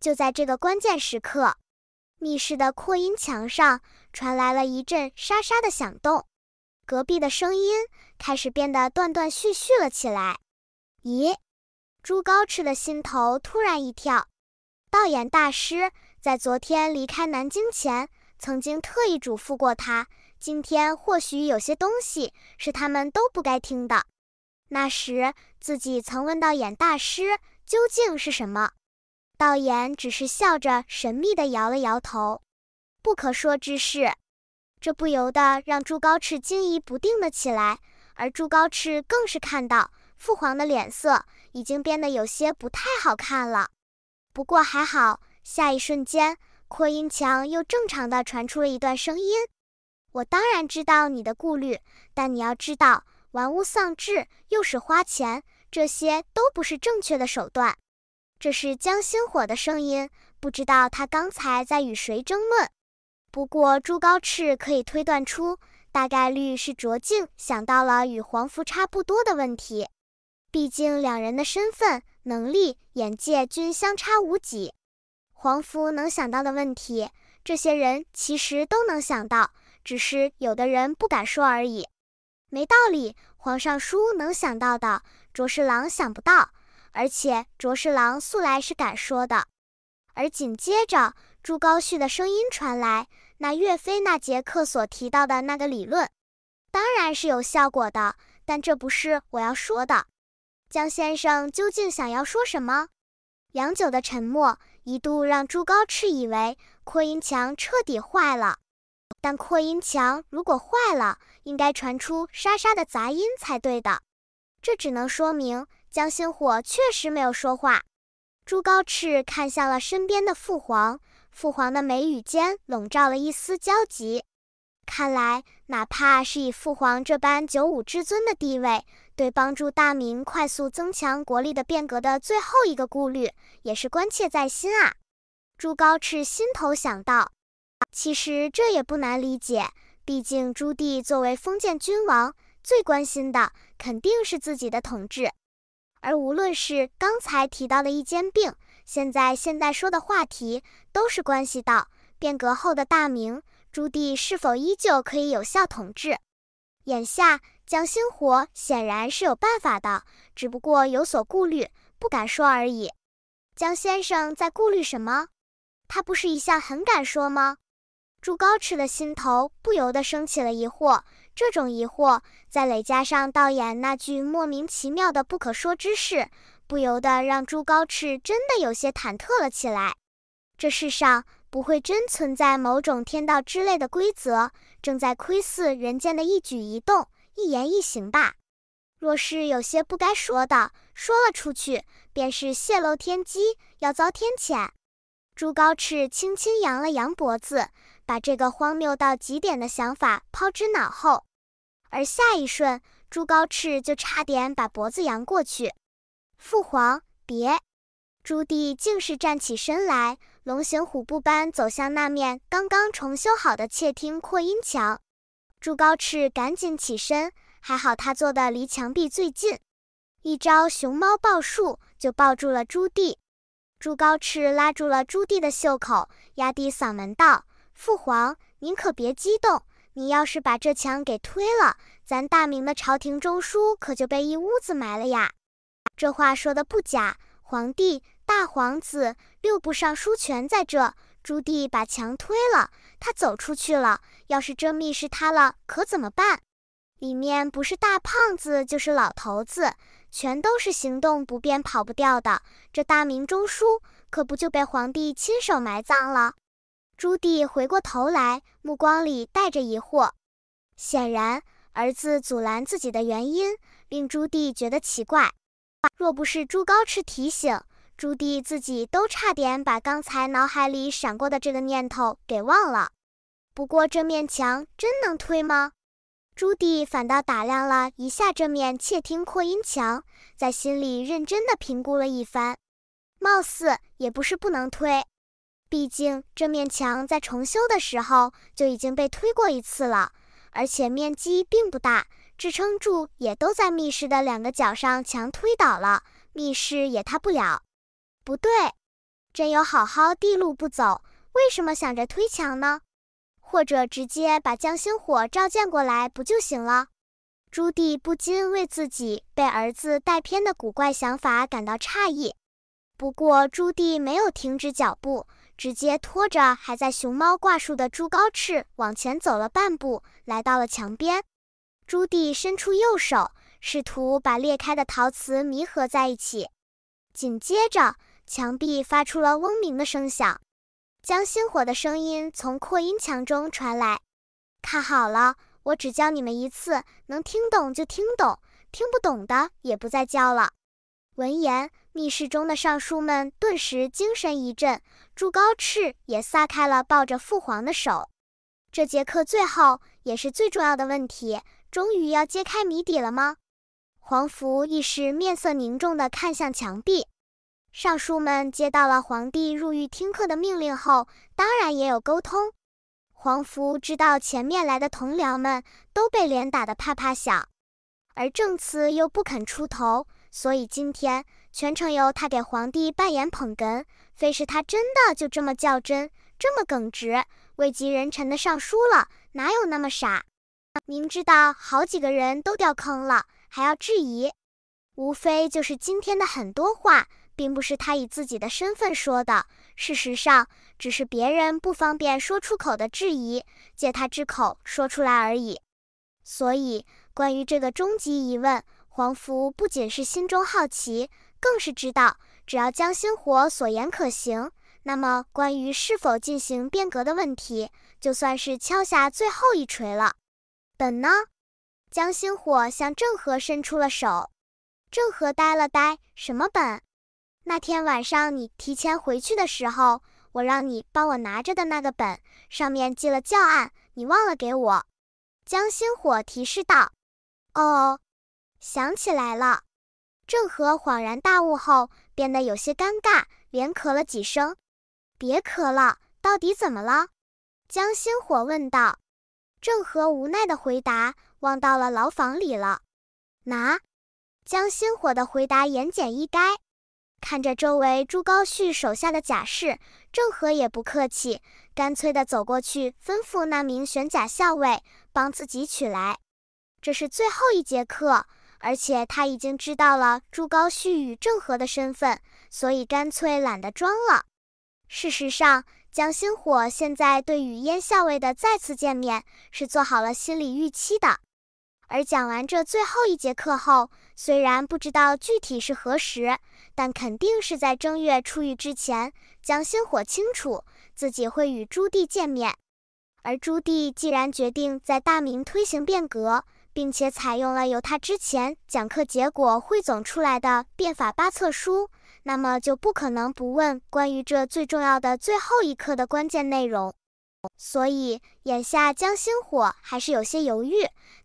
就在这个关键时刻，密室的扩音墙上传来了一阵沙沙的响动，隔壁的声音开始变得断断续续了起来。咦，朱高炽的心头突然一跳。道演大师在昨天离开南京前，曾经特意嘱咐过他，今天或许有些东西是他们都不该听的。那时自己曾问道演大师究竟是什么。道衍只是笑着，神秘地摇了摇头：“不可说之事。”这不由得让朱高炽惊疑不定了起来，而朱高炽更是看到父皇的脸色已经变得有些不太好看了。不过还好，下一瞬间扩音墙又正常地传出了一段声音：“我当然知道你的顾虑，但你要知道，玩物丧志，又是花钱，这些都不是正确的手段。”这是江心火的声音，不知道他刚才在与谁争论。不过朱高炽可以推断出，大概率是卓敬想到了与黄福差不多的问题。毕竟两人的身份、能力、眼界均相差无几。黄福能想到的问题，这些人其实都能想到，只是有的人不敢说而已。没道理，黄尚书能想到的，卓侍郎想不到。而且卓侍郎素来是敢说的，而紧接着朱高煦的声音传来：“那岳飞那节课所提到的那个理论，当然是有效果的。但这不是我要说的。江先生究竟想要说什么？”良久的沉默，一度让朱高炽以为扩音墙彻底坏了。但扩音墙如果坏了，应该传出沙沙的杂音才对的。这只能说明。江心火确实没有说话，朱高炽看向了身边的父皇，父皇的眉宇间笼罩了一丝焦急。看来，哪怕是以父皇这般九五之尊的地位，对帮助大明快速增强国力的变革的最后一个顾虑，也是关切在心啊。朱高炽心头想到，其实这也不难理解，毕竟朱棣作为封建君王，最关心的肯定是自己的统治。而无论是刚才提到的一间病，现在现在说的话题，都是关系到变革后的大明朱棣是否依旧可以有效统治。眼下江星火显然是有办法的，只不过有所顾虑，不敢说而已。江先生在顾虑什么？他不是一向很敢说吗？朱高炽的心头不由得升起了疑惑。这种疑惑，再累加上导演那句莫名其妙的不可说之事，不由得让朱高炽真的有些忐忑了起来。这世上不会真存在某种天道之类的规则，正在窥伺人间的一举一动、一言一行吧？若是有些不该说的说了出去，便是泄露天机，要遭天谴。朱高炽轻轻扬了扬脖子，把这个荒谬到极点的想法抛之脑后。而下一瞬，朱高炽就差点把脖子扬过去。父皇，别！朱棣竟是站起身来，龙行虎步般走向那面刚刚重修好的窃听扩音墙。朱高炽赶紧起身，还好他坐的离墙壁最近，一招熊猫抱树就抱住了朱棣。朱高炽拉住了朱棣的袖口，压低嗓门道：“父皇，您可别激动。”你要是把这墙给推了，咱大明的朝廷中枢可就被一屋子埋了呀！这话说的不假，皇帝、大皇子、六部尚书全在这。朱棣把墙推了，他走出去了。要是这密室塌了，可怎么办？里面不是大胖子就是老头子，全都是行动不便、跑不掉的。这大明中枢可不就被皇帝亲手埋葬了？朱棣回过头来，目光里带着疑惑。显然，儿子阻拦自己的原因令朱棣觉得奇怪。若不是朱高炽提醒，朱棣自己都差点把刚才脑海里闪过的这个念头给忘了。不过，这面墙真能推吗？朱棣反倒打量了一下这面窃听扩音墙，在心里认真地评估了一番，貌似也不是不能推。毕竟这面墙在重修的时候就已经被推过一次了，而且面积并不大，支撑柱也都在密室的两个角上。墙推倒了，密室也塌不了。不对，真有好好地路不走，为什么想着推墙呢？或者直接把江星火召见过来不就行了？朱棣不禁为自己被儿子带偏的古怪想法感到诧异。不过朱棣没有停止脚步。直接拖着还在熊猫挂树的朱高炽往前走了半步，来到了墙边。朱棣伸出右手，试图把裂开的陶瓷弥合在一起。紧接着，墙壁发出了嗡鸣的声响，江心火的声音从扩音墙中传来：“看好了，我只教你们一次，能听懂就听懂，听不懂的也不再教了。”闻言。密室中的尚书们顿时精神一振，朱高炽也撒开了抱着父皇的手。这节课最后也是最重要的问题，终于要揭开谜底了吗？皇福一时面色凝重地看向墙壁。尚书们接到了皇帝入狱听课的命令后，当然也有沟通。皇福知道前面来的同僚们都被连打得啪啪响，而正慈又不肯出头，所以今天。全程由他给皇帝扮演捧哏，非是他真的就这么较真、这么耿直，位极人臣的尚书了，哪有那么傻？明知道好几个人都掉坑了，还要质疑，无非就是今天的很多话，并不是他以自己的身份说的，事实上只是别人不方便说出口的质疑，借他之口说出来而已。所以，关于这个终极疑问。黄福不仅是心中好奇，更是知道，只要江心火所言可行，那么关于是否进行变革的问题，就算是敲下最后一锤了。本呢？江心火向郑和伸出了手。郑和呆了呆：“什么本？那天晚上你提前回去的时候，我让你帮我拿着的那个本，上面记了教案，你忘了给我？”江心火提示道：“哦。”想起来了，郑和恍然大悟后变得有些尴尬，连咳了几声。别咳了，到底怎么了？江心火问道。郑和无奈的回答忘到了牢房里了。哪？江心火的回答言简意赅。看着周围朱高煦手下的甲士，郑和也不客气，干脆的走过去，吩咐那名玄甲校尉帮自己取来。这是最后一节课。而且他已经知道了朱高煦与郑和的身份，所以干脆懒得装了。事实上，江心火现在对与燕校尉的再次见面是做好了心理预期的。而讲完这最后一节课后，虽然不知道具体是何时，但肯定是在正月初一之前。江心火清楚自己会与朱棣见面，而朱棣既然决定在大明推行变革。并且采用了由他之前讲课结果汇总出来的变法八册书，那么就不可能不问关于这最重要的最后一课的关键内容。所以眼下江星火还是有些犹豫，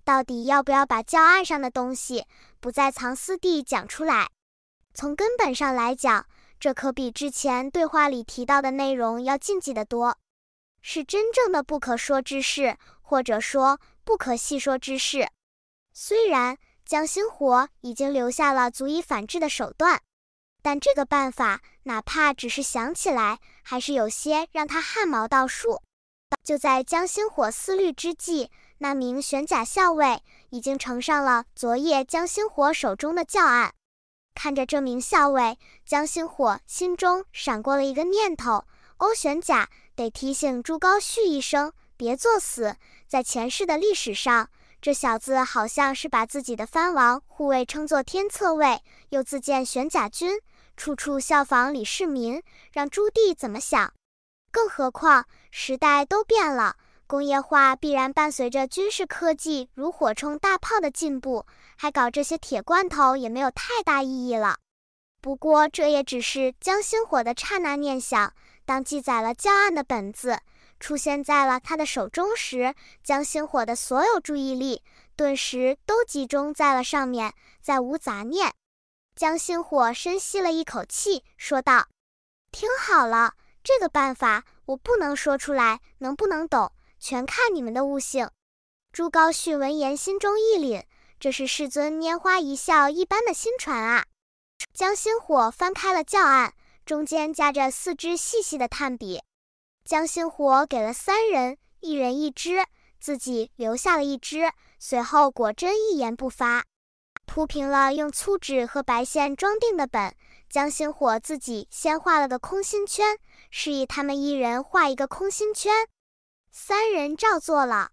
到底要不要把教案上的东西不在藏私地讲出来。从根本上来讲，这可比之前对话里提到的内容要禁忌得多，是真正的不可说之事，或者说不可细说之事。虽然江心火已经留下了足以反制的手段，但这个办法哪怕只是想起来，还是有些让他汗毛倒竖。就在江心火思虑之际，那名玄甲校尉已经呈上了昨夜江心火手中的教案。看着这名校尉，江心火心中闪过了一个念头：欧玄甲得提醒朱高煦一声，别作死。在前世的历史上。这小子好像是把自己的藩王护卫称作天策卫，又自建玄甲军，处处效仿李世民，让朱棣怎么想？更何况时代都变了，工业化必然伴随着军事科技如火冲大炮的进步，还搞这些铁罐头也没有太大意义了。不过这也只是江心火的刹那念想，当记载了教案的本子。出现在了他的手中时，将星火的所有注意力顿时都集中在了上面，再无杂念。江星火深吸了一口气，说道：“听好了，这个办法我不能说出来，能不能懂全看你们的悟性。”朱高煦闻言，心中一凛，这是世尊拈花一笑一般的新传啊！江星火翻开了教案，中间夹着四支细细的炭笔。将星火给了三人，一人一只，自己留下了一只。随后果真一言不发，铺平了用粗纸和白线装订的本。将星火自己先画了个空心圈，示意他们一人画一个空心圈。三人照做了。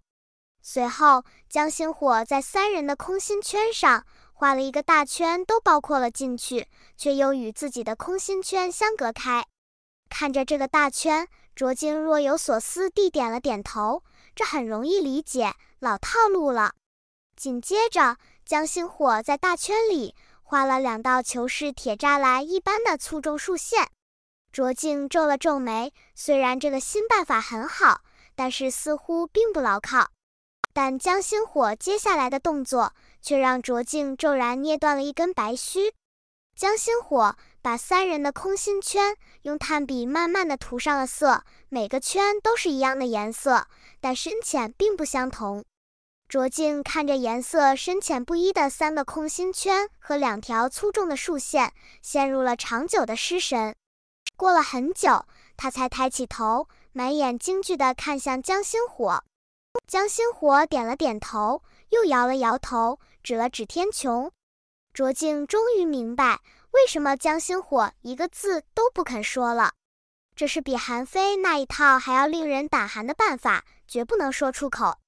随后，江星火在三人的空心圈上画了一个大圈，都包括了进去，却又与自己的空心圈相隔开。看着这个大圈。卓静若有所思地点了点头，这很容易理解，老套路了。紧接着，江星火在大圈里画了两道球式铁栅栏一般的粗重竖线。卓静皱了皱眉，虽然这个新办法很好，但是似乎并不牢靠。但江星火接下来的动作却让卓静骤然捏断了一根白须。江星火。把三人的空心圈用炭笔慢慢的涂上了色，每个圈都是一样的颜色，但深浅并不相同。卓静看着颜色深浅不一的三个空心圈和两条粗重的竖线，陷入了长久的失神。过了很久，他才抬起头，满眼惊惧地看向江星火。江星火点了点头，又摇了摇头，指了指天穹。卓静终于明白。为什么江心火一个字都不肯说了？这是比韩非那一套还要令人胆寒的办法，绝不能说出口。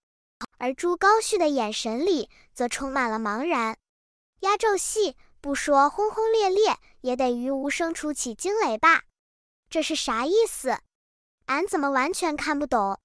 而朱高煦的眼神里则充满了茫然。压轴戏不说轰轰烈烈，也得于无声处起惊雷吧？这是啥意思？俺怎么完全看不懂？